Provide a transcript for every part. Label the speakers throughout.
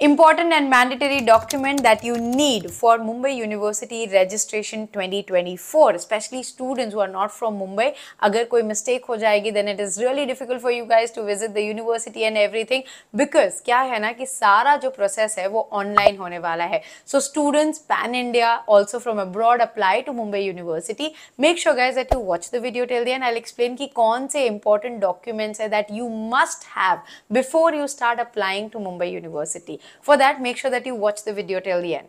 Speaker 1: important and mandatory document that you need for Mumbai University registration 2024 especially students who are not from Mumbai agar koi mistake ho jayegi then it is really difficult for you guys to visit the university and everything because kya hai na ki sara jo process hai wo online hone wala hai so students pan India also from abroad apply to Mumbai University make sure guys that you watch the video till the end I'll explain ki kaun se important documents hai that you must have before you start applying to Mumbai University For that, make sure that you watch the video till the end.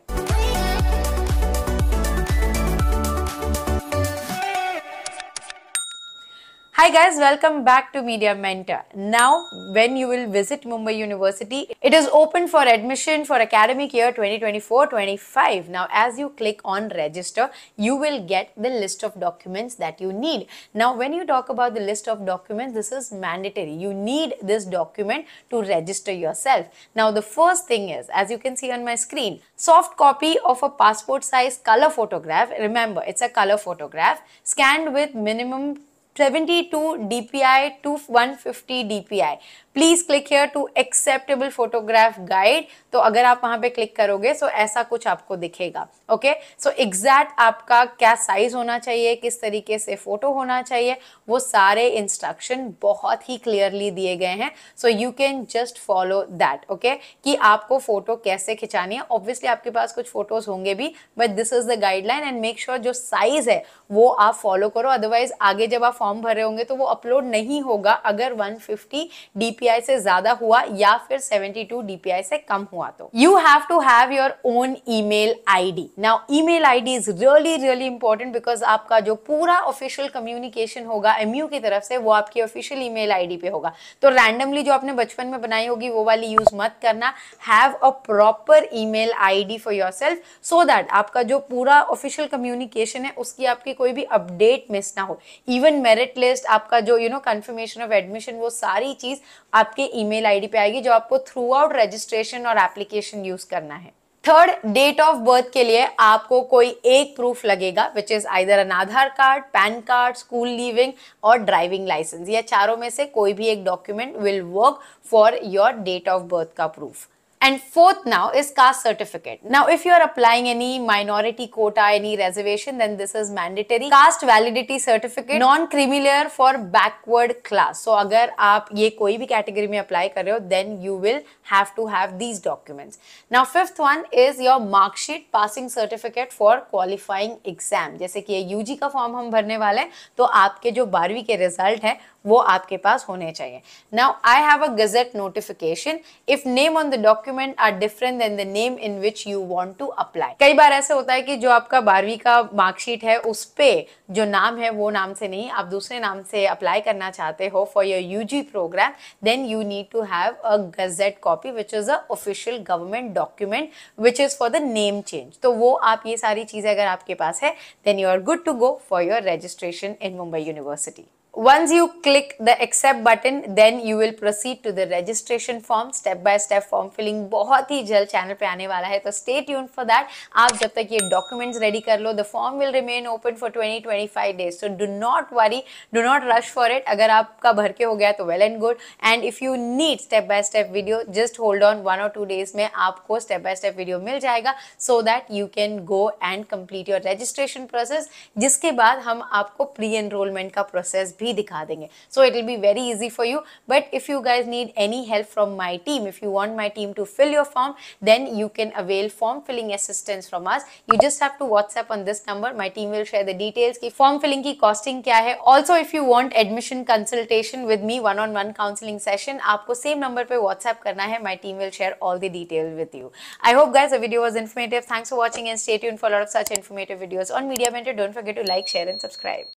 Speaker 1: Hi guys, welcome back to Media Mentor. Now, when you will visit Mumbai University, it is open for admission for academic year 2024-25. Now, as you click on register, you will get the list of documents that you need. Now, when you talk about the list of documents, this is mandatory. You need this document to register yourself. Now, the first thing is, as you can see on my screen, soft copy of a passport size color photograph. Remember, it's a color photograph scanned with minimum 72 DPI to 150 DPI. Please click here to acceptable photograph guide तो अगर आप वहां पे click करोगे सो ऐसा कुछ आपको दिखेगा ओके सो एग्जैक्ट आपका क्या साइज होना चाहिए किस तरीके से फोटो होना चाहिए वो सारे इंस्ट्रक्शन बहुत ही क्लियरली दिए गए हैं so you can just follow that okay कि आपको फोटो कैसे खिंचानी है ऑब्वियसली आपके पास कुछ फोटोज होंगे भी but this is the guideline and make sure जो साइज है वो आप फॉलो करो अदरवाइज आगे जब आप फॉर्म भरे होंगे तो वो अपलोड नहीं होगा अगर 150 डीपीआई से ज्यादा हुआ या फिर 72 डीपीआई से कम हुआ तो you have to have your own email ID now email ID is really really important because आपका जो पूरा ऑफिशियल कम्युनिकेशन होगा एमयू की तरफ से वो आपकी ऑफिशियल ईमेल आईडी पे होगा तो रैंडमली जो आपने बचपन में बनाई होगी वो वाली यूज मत करना have a proper email ID for yourself so that आपका जो पूरा ऑफिशियल कम्युनिकेशन है उसकी आपकी कोई भी अपडेट मिस ना हो इवन मेरे मेरिट लिस्ट आपका जो you know confirmation of admission वो सारी चीज़ आपके ईमेल आईडी पे आएगी जो आपको थ्रू आउट रजिस्ट्रेशन और एप्लीकेशन यूज़ करना है थर्ड डेट ऑफ बर्थ के लिए आपको कोई एक प्रूफ लगेगा which is either an Aadhaar card PAN card school leaving और ड्राइविंग लाइसेंस या चारों में से कोई भी एक document will work for your date of birth का proof And fourth now is caste certificate. Now, if you are applying any minority quota, any reservation, then this is mandatory. Caste validity certificate, non-criminal for backward class. So, agar aap ye koi bhi category mein apply kar rahe ho then you will have to have these documents. Now, fifth one is your mark sheet passing certificate for qualifying exam. जैसे कि ये ug का form हम भरने वाले हैं, तो आपके जो बारहवीं के result है वो आपके पास होने चाहिए now I have a gazette notification if name on the document are different than the name in which you want to apply कई बार ऐसा होता है कि जो आपका बारहवीं का मार्कशीट है उस पे जो नाम है वो नाम से नहीं आप दूसरे नाम से अप्लाई करना चाहते हो for your U G programme then you need to have a gazette copy which is a official government document which is for the name change तो वो आप ये सारी चीज़ें अगर आपके पास है then you are good to go for your registration in Mumbai university Once you click the accept button, then you will proceed to the registration form. Step by step form filling bahut hi jal channel pe aane wala hai so stay tuned for that. aap jab tak ye documents ready kar lo the form will remain open for 20-25 days. So do not worry, do not rush for it. agar aapka bhar ke ho gaya to well and good. And if you need step by step video, just hold on one or two days mein aapko step by step video mil jayega so that you can go and complete your registration process. jiske baad hum aapko pre enrollment ka process भी भी दिखा देंगे so it will be very easy for you but if you guys need any help from my team if you want my team to fill your form then you can avail form filling assistance from us you just have to WhatsApp on this number my team will share the details की form filling की costing क्या है also if you want admission consultation with me one on one counselling session आपको same number पर WhatsApp करना है my team will share all the detail with you I hope guys a video was informative thanks for watching and stay यून for of such informative videos on media में don't forget to like share and subscribe